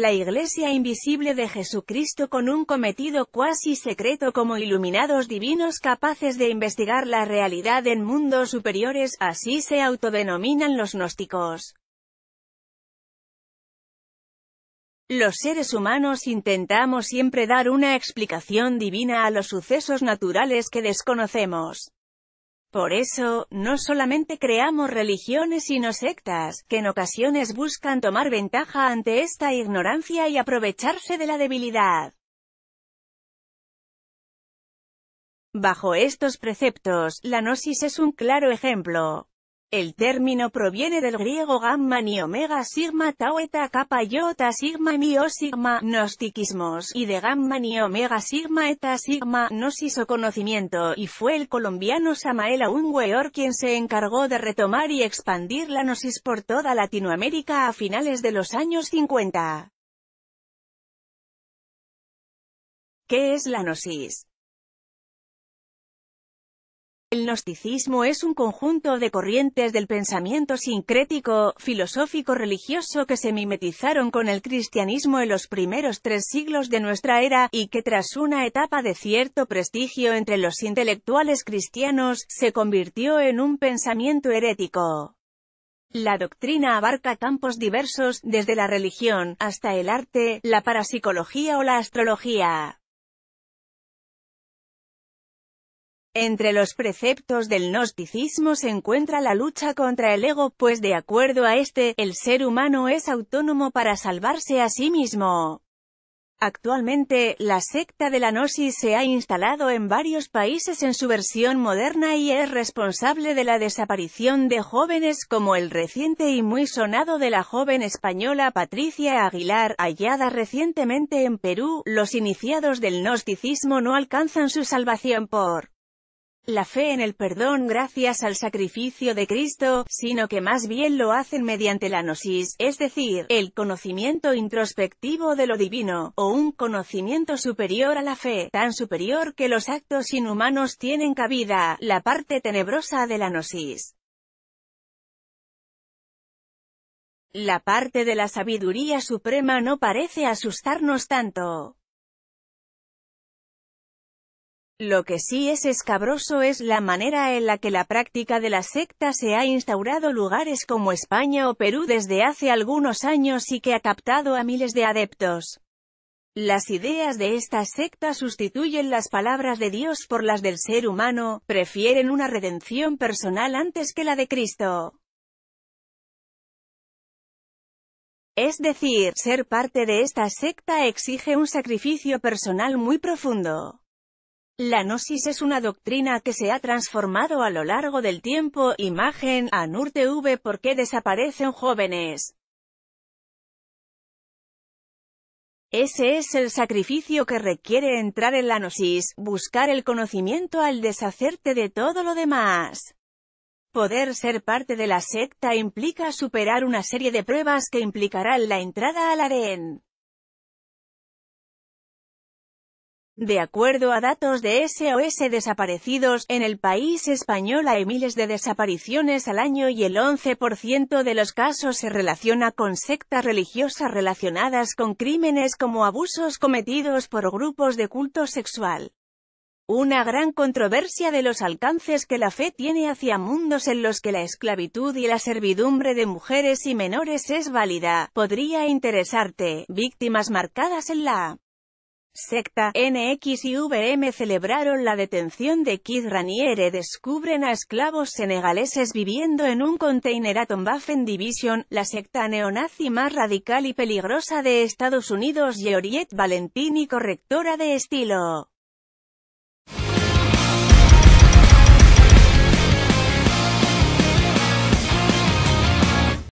la Iglesia invisible de Jesucristo con un cometido cuasi secreto como iluminados divinos capaces de investigar la realidad en mundos superiores, así se autodenominan los gnósticos. Los seres humanos intentamos siempre dar una explicación divina a los sucesos naturales que desconocemos. Por eso, no solamente creamos religiones sino sectas, que en ocasiones buscan tomar ventaja ante esta ignorancia y aprovecharse de la debilidad. Bajo estos preceptos, la gnosis es un claro ejemplo. El término proviene del griego gamma ni omega sigma tau eta kappa iota sigma mi o sigma gnostiquismos y de gamma ni omega sigma eta sigma gnosis o conocimiento y fue el colombiano Samael Aung quien se encargó de retomar y expandir la gnosis por toda Latinoamérica a finales de los años 50. ¿Qué es la gnosis? El gnosticismo es un conjunto de corrientes del pensamiento sincrético, filosófico-religioso que se mimetizaron con el cristianismo en los primeros tres siglos de nuestra era, y que tras una etapa de cierto prestigio entre los intelectuales cristianos, se convirtió en un pensamiento herético. La doctrina abarca campos diversos, desde la religión, hasta el arte, la parapsicología o la astrología. Entre los preceptos del gnosticismo se encuentra la lucha contra el ego, pues de acuerdo a este, el ser humano es autónomo para salvarse a sí mismo. Actualmente, la secta de la gnosis se ha instalado en varios países en su versión moderna y es responsable de la desaparición de jóvenes como el reciente y muy sonado de la joven española Patricia Aguilar, hallada recientemente en Perú. Los iniciados del gnosticismo no alcanzan su salvación por la fe en el perdón gracias al sacrificio de Cristo, sino que más bien lo hacen mediante la gnosis, es decir, el conocimiento introspectivo de lo divino, o un conocimiento superior a la fe, tan superior que los actos inhumanos tienen cabida, la parte tenebrosa de la gnosis. La parte de la sabiduría suprema no parece asustarnos tanto. Lo que sí es escabroso es la manera en la que la práctica de la secta se ha instaurado lugares como España o Perú desde hace algunos años y que ha captado a miles de adeptos. Las ideas de esta secta sustituyen las palabras de Dios por las del ser humano, prefieren una redención personal antes que la de Cristo. Es decir, ser parte de esta secta exige un sacrificio personal muy profundo. La gnosis es una doctrina que se ha transformado a lo largo del tiempo, imagen, Anur TV ¿Por qué desaparecen jóvenes? Ese es el sacrificio que requiere entrar en la gnosis, buscar el conocimiento al deshacerte de todo lo demás. Poder ser parte de la secta implica superar una serie de pruebas que implicarán la entrada al aren. De acuerdo a datos de SOS Desaparecidos, en el país español hay miles de desapariciones al año y el 11% de los casos se relaciona con sectas religiosas relacionadas con crímenes como abusos cometidos por grupos de culto sexual. Una gran controversia de los alcances que la fe tiene hacia mundos en los que la esclavitud y la servidumbre de mujeres y menores es válida, podría interesarte, víctimas marcadas en la Secta, NX y VM celebraron la detención de Keith Raniere descubren a esclavos senegaleses viviendo en un container Atom Division, la secta neonazi más radical y peligrosa de Estados Unidos Georgette Valentini correctora de estilo.